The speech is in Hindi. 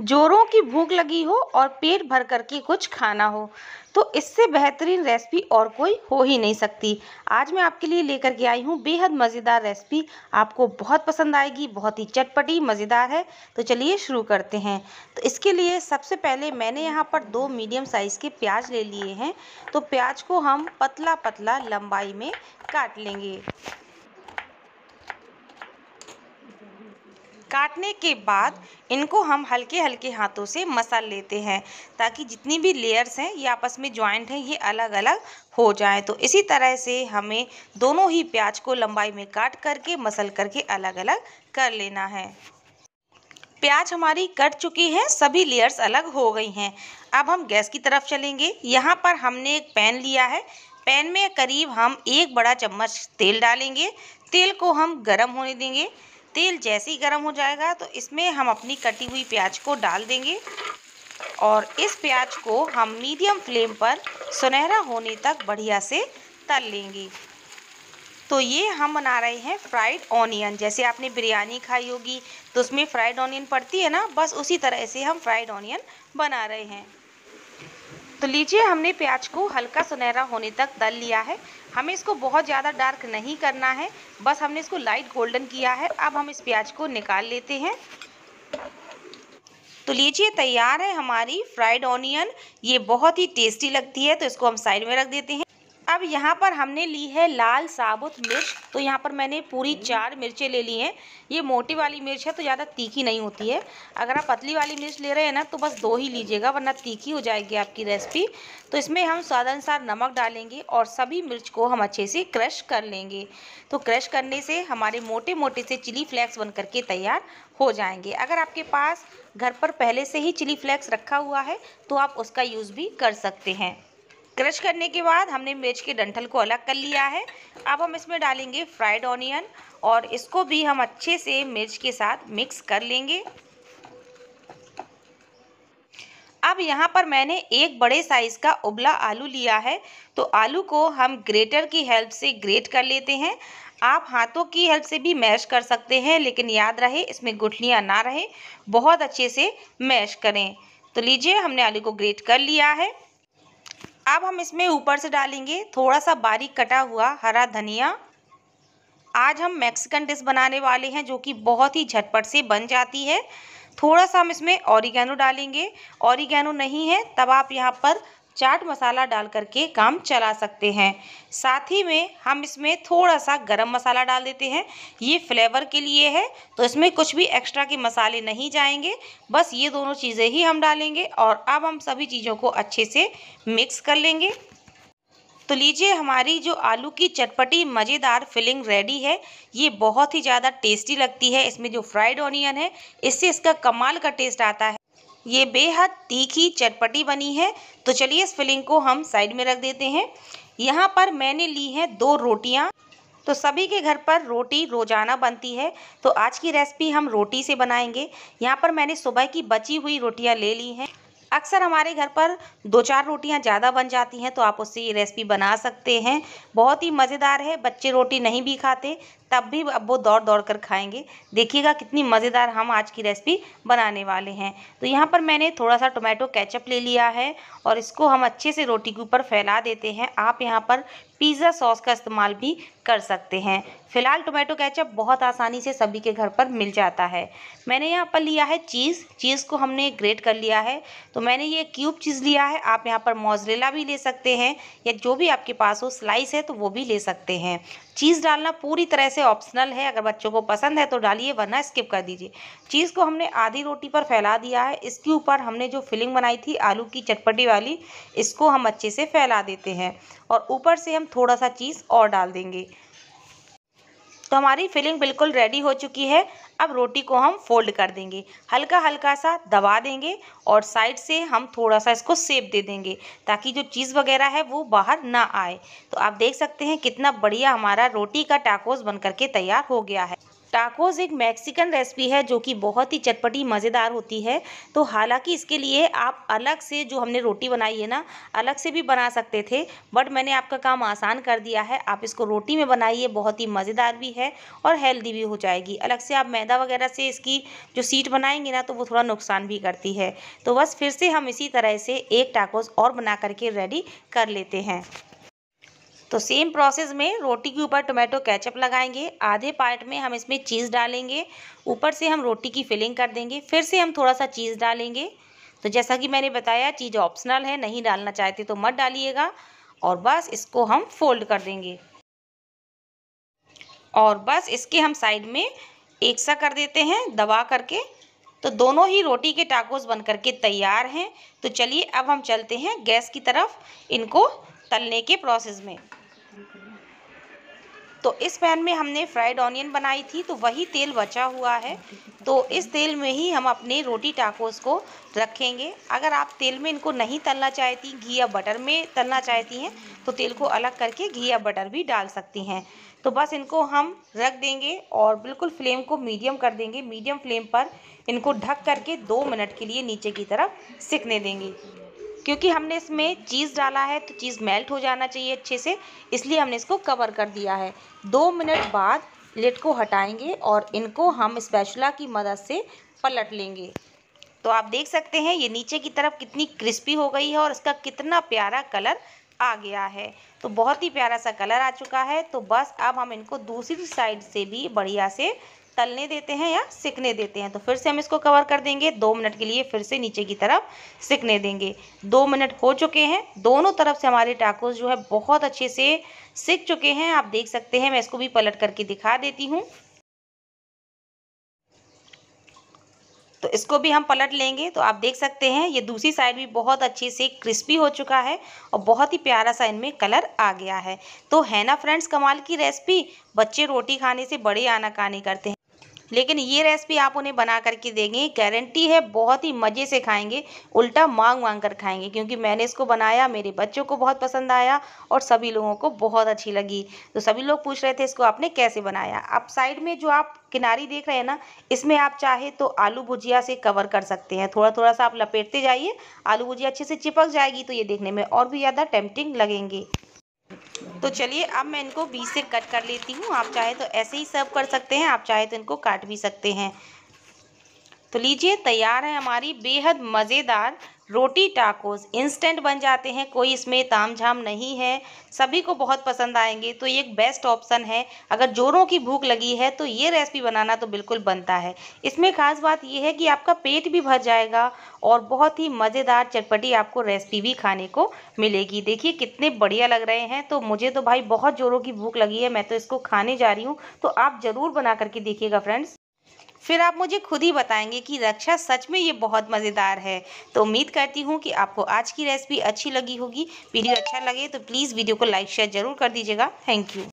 जोरों की भूख लगी हो और पेट भर करके कुछ खाना हो तो इससे बेहतरीन रेसिपी और कोई हो ही नहीं सकती आज मैं आपके लिए लेकर के आई हूँ बेहद मज़ेदार रेसिपी आपको बहुत पसंद आएगी बहुत ही चटपटी मज़ेदार है तो चलिए शुरू करते हैं तो इसके लिए सबसे पहले मैंने यहाँ पर दो मीडियम साइज़ के प्याज ले लिए हैं तो प्याज को हम पतला पतला लंबाई में काट लेंगे काटने के बाद इनको हम हल्के हल्के हाथों से मसल लेते हैं ताकि जितनी भी लेयर्स हैं ये आपस में ज्वाइंट हैं ये अलग अलग हो जाए तो इसी तरह से हमें दोनों ही प्याज को लंबाई में काट करके मसल करके अलग अलग कर लेना है प्याज हमारी कट चुकी है सभी लेयर्स अलग हो गई हैं अब हम गैस की तरफ चलेंगे यहाँ पर हमने एक पैन लिया है पैन में करीब हम एक बड़ा चम्मच तेल डालेंगे तेल को हम गरम होने देंगे तेल जैसे ही गर्म हो जाएगा तो इसमें हम अपनी कटी हुई प्याज को डाल देंगे और इस प्याज को हम मीडियम फ्लेम पर सुनहरा होने तक बढ़िया से तल लेंगे तो ये हम बना रहे हैं फ्राइड ऑनियन जैसे आपने बिरयानी खाई होगी तो उसमें फ्राइड ऑनियन पड़ती है ना बस उसी तरह से हम फ्राइड ऑनियन बना रहे हैं तो लीजिए हमने प्याज को हल्का सुनहरा होने तक तल लिया है हमें इसको बहुत ज़्यादा डार्क नहीं करना है बस हमने इसको लाइट गोल्डन किया है अब हम इस प्याज को निकाल लेते हैं तो लीजिए तैयार है हमारी फ्राइड ऑनियन ये बहुत ही टेस्टी लगती है तो इसको हम साइड में रख देते हैं अब यहाँ पर हमने ली है लाल साबुत मिर्च तो यहाँ पर मैंने पूरी चार मिर्चें ले ली हैं ये मोटी वाली मिर्च है तो ज़्यादा तीखी नहीं होती है अगर आप पतली वाली मिर्च ले रहे हैं ना तो बस दो ही लीजिएगा वरना तीखी हो जाएगी आपकी रेसिपी तो इसमें हम स्वाद अनुसार नमक डालेंगे और सभी मिर्च को हम अच्छे से क्रश कर लेंगे तो क्रश करने से हमारे मोटे मोटे से चिली फ्लेक्स बन करके तैयार हो जाएंगे अगर आपके पास घर पर पहले से ही चिली फ्लेक्स रखा हुआ है तो आप उसका यूज़ भी कर सकते हैं क्रश करने के बाद हमने मिर्च के डंठल को अलग कर लिया है अब हम इसमें डालेंगे फ्राइड ऑनियन और इसको भी हम अच्छे से मिर्च के साथ मिक्स कर लेंगे अब यहाँ पर मैंने एक बड़े साइज़ का उबला आलू लिया है तो आलू को हम ग्रेटर की हेल्प से ग्रेट कर लेते हैं आप हाथों की हेल्प से भी मैश कर सकते हैं लेकिन याद रहे इसमें गुठलियाँ ना रहे बहुत अच्छे से मैश करें तो लीजिए हमने आलू को ग्रेट कर लिया है अब हम इसमें ऊपर से डालेंगे थोड़ा सा बारीक कटा हुआ हरा धनिया आज हम मैक्सिकन डिश बनाने वाले हैं जो कि बहुत ही झटपट से बन जाती है थोड़ा सा हम इसमें ऑरिगेनो डालेंगे ऑरिगेनो नहीं है तब आप यहाँ पर चाट मसाला डाल करके काम चला सकते हैं साथ ही में हम इसमें थोड़ा सा गरम मसाला डाल देते हैं ये फ्लेवर के लिए है तो इसमें कुछ भी एक्स्ट्रा के मसाले नहीं जाएंगे बस ये दोनों चीज़ें ही हम डालेंगे और अब हम सभी चीज़ों को अच्छे से मिक्स कर लेंगे तो लीजिए हमारी जो आलू की चटपटी मज़ेदार फिलिंग रेडी है ये बहुत ही ज़्यादा टेस्टी लगती है इसमें जो फ्राइड ऑनियन है इससे इसका कमाल का टेस्ट आता है ये बेहद तीखी चटपटी बनी है तो चलिए इस फिलिंग को हम साइड में रख देते हैं यहाँ पर मैंने ली है दो रोटियाँ तो सभी के घर पर रोटी रोज़ाना बनती है तो आज की रेसिपी हम रोटी से बनाएंगे यहाँ पर मैंने सुबह की बची हुई रोटियाँ ले ली हैं अक्सर हमारे घर पर दो चार रोटियाँ ज़्यादा बन जाती हैं तो आप उससे ये रेसिपी बना सकते हैं बहुत ही मज़ेदार है बच्चे रोटी नहीं भी खाते तब भी अब वो दौड़ दौड़ कर खाएंगे देखिएगा कितनी मज़ेदार हम आज की रेसिपी बनाने वाले हैं तो यहाँ पर मैंने थोड़ा सा टोमेटो कैचअप ले लिया है और इसको हम अच्छे से रोटी के ऊपर फैला देते हैं आप यहाँ पर पिज़्ज़ा सॉस का इस्तेमाल भी कर सकते हैं फिलहाल टोमेटो कैचअप बहुत आसानी से सभी के घर पर मिल जाता है मैंने यहाँ पर लिया है चीज़ चीज़ को हमने ग्रेट कर लिया है तो मैंने ये क्यूब चीज़ लिया है आप यहाँ पर मोजरेला भी ले सकते हैं या जो भी आपके पास हो स्लाइस है तो वो भी ले सकते हैं चीज़ डालना पूरी तरह से ऑप्शनल है अगर बच्चों को पसंद है तो डालिए वरना स्किप कर दीजिए चीज़ को हमने आधी रोटी पर फैला दिया है इसके ऊपर हमने जो फिलिंग बनाई थी आलू की चटपटी वाली इसको हम अच्छे से फैला देते हैं और ऊपर से हम थोड़ा सा चीज़ और डाल देंगे तो हमारी फिलिंग बिल्कुल रेडी हो चुकी है अब रोटी को हम फोल्ड कर देंगे हल्का हल्का सा दबा देंगे और साइड से हम थोड़ा सा इसको सेप दे देंगे ताकि जो चीज़ वगैरह है वो बाहर ना आए तो आप देख सकते हैं कितना बढ़िया हमारा रोटी का टाकोस बन करके तैयार हो गया है टाकोज़ एक मैक्सिकन रेसिपी है जो कि बहुत ही चटपटी मज़ेदार होती है तो हालांकि इसके लिए आप अलग से जो हमने रोटी बनाई है ना अलग से भी बना सकते थे बट मैंने आपका काम आसान कर दिया है आप इसको रोटी में बनाइए बहुत ही मज़ेदार भी है और हेल्दी भी हो जाएगी अलग से आप मैदा वगैरह से इसकी जो सीट बनाएंगे ना तो वो थोड़ा नुकसान भी करती है तो बस फिर से हम इसी तरह से एक टाकोज़ और बना करके रेडी कर लेते हैं तो सेम प्रोसेस में रोटी के ऊपर टोमेटो कैचअप लगाएंगे आधे पार्ट में हम इसमें चीज़ डालेंगे ऊपर से हम रोटी की फिलिंग कर देंगे फिर से हम थोड़ा सा चीज़ डालेंगे तो जैसा कि मैंने बताया चीज़ ऑप्शनल है नहीं डालना चाहते तो मत डालिएगा और बस इसको हम फोल्ड कर देंगे और बस इसके हम साइड में एक सा कर देते हैं दबा करके तो दोनों ही रोटी के टाकोस बन करके तैयार हैं तो चलिए अब हम चलते हैं गैस की तरफ इनको तलने के प्रोसेस में तो इस पैन में हमने फ्राइड ऑनियन बनाई थी तो वही तेल बचा हुआ है तो इस तेल में ही हम अपने रोटी टाकोस को रखेंगे अगर आप तेल में इनको नहीं तलना चाहती घी या बटर में तलना चाहती हैं तो तेल को अलग करके घी या बटर भी डाल सकती हैं तो बस इनको हम रख देंगे और बिल्कुल फ्लेम को मीडियम कर देंगे मीडियम फ्लेम पर इनको ढक करके दो मिनट के लिए नीचे की तरफ सिकने देंगे क्योंकि हमने इसमें चीज़ डाला है तो चीज़ मेल्ट हो जाना चाहिए अच्छे से इसलिए हमने इसको कवर कर दिया है दो मिनट बाद लेट को हटाएंगे और इनको हम स्पैचुला की मदद से पलट लेंगे तो आप देख सकते हैं ये नीचे की तरफ कितनी क्रिस्पी हो गई है और इसका कितना प्यारा कलर आ गया है तो बहुत ही प्यारा सा कलर आ चुका है तो बस अब हम इनको दूसरी साइड से भी बढ़िया से तलने देते हैं या सिकने देते हैं तो फिर से हम इसको कवर कर देंगे दो मिनट के लिए फिर से नीचे की तरफ सिकने देंगे दो मिनट हो चुके हैं दोनों तरफ से हमारे टाकोस जो है बहुत अच्छे से सिक चुके हैं आप देख सकते हैं मैं इसको भी पलट करके दिखा देती हूँ तो इसको भी हम पलट लेंगे तो आप देख सकते हैं ये दूसरी साइड भी बहुत अच्छे से क्रिस्पी हो चुका है और बहुत ही प्यारा सा इनमें कलर आ गया है तो है ना फ्रेंड्स कमाल की रेसिपी बच्चे रोटी खाने से बड़े आना कानी करते हैं लेकिन ये रेसिपी आप उन्हें बना करके देंगे गारंटी है बहुत ही मज़े से खाएंगे उल्टा मांग मांग कर खाएंगे क्योंकि मैंने इसको बनाया मेरे बच्चों को बहुत पसंद आया और सभी लोगों को बहुत अच्छी लगी तो सभी लोग पूछ रहे थे इसको आपने कैसे बनाया अब साइड में जो आप किनारी देख रहे हैं ना इसमें आप चाहे तो आलू भुजिया से कवर कर सकते हैं थोड़ा थोड़ा सा आप लपेटते जाइए आलू भुजिया अच्छे से चिपक जाएगी तो ये देखने में और भी ज़्यादा टेम्पटिंग लगेंगे तो चलिए अब मैं इनको बीच से कट कर लेती हूँ आप चाहे तो ऐसे ही सर्व कर सकते हैं आप चाहे तो इनको काट भी सकते हैं तो लीजिए तैयार है हमारी बेहद मज़ेदार रोटी टाकोस इंस्टेंट बन जाते हैं कोई इसमें ताम झाम नहीं है सभी को बहुत पसंद आएंगे तो ये एक बेस्ट ऑप्शन है अगर जोरों की भूख लगी है तो ये रेसिपी बनाना तो बिल्कुल बनता है इसमें ख़ास बात यह है कि आपका पेट भी भर जाएगा और बहुत ही मज़ेदार चटपटी आपको रेसिपी भी खाने को मिलेगी देखिए कितने बढ़िया लग रहे हैं तो मुझे तो भाई बहुत जोरों की भूख लगी है मैं तो इसको खाने जा रही हूँ तो आप ज़रूर बना करके देखिएगा फ्रेंड्स फिर आप मुझे खुद ही बताएंगे कि रक्षा सच में ये बहुत मज़ेदार है तो उम्मीद करती हूँ कि आपको आज की रेसिपी अच्छी लगी होगी वीडियो अच्छा लगे तो प्लीज़ वीडियो को लाइक शेयर ज़रूर कर दीजिएगा थैंक यू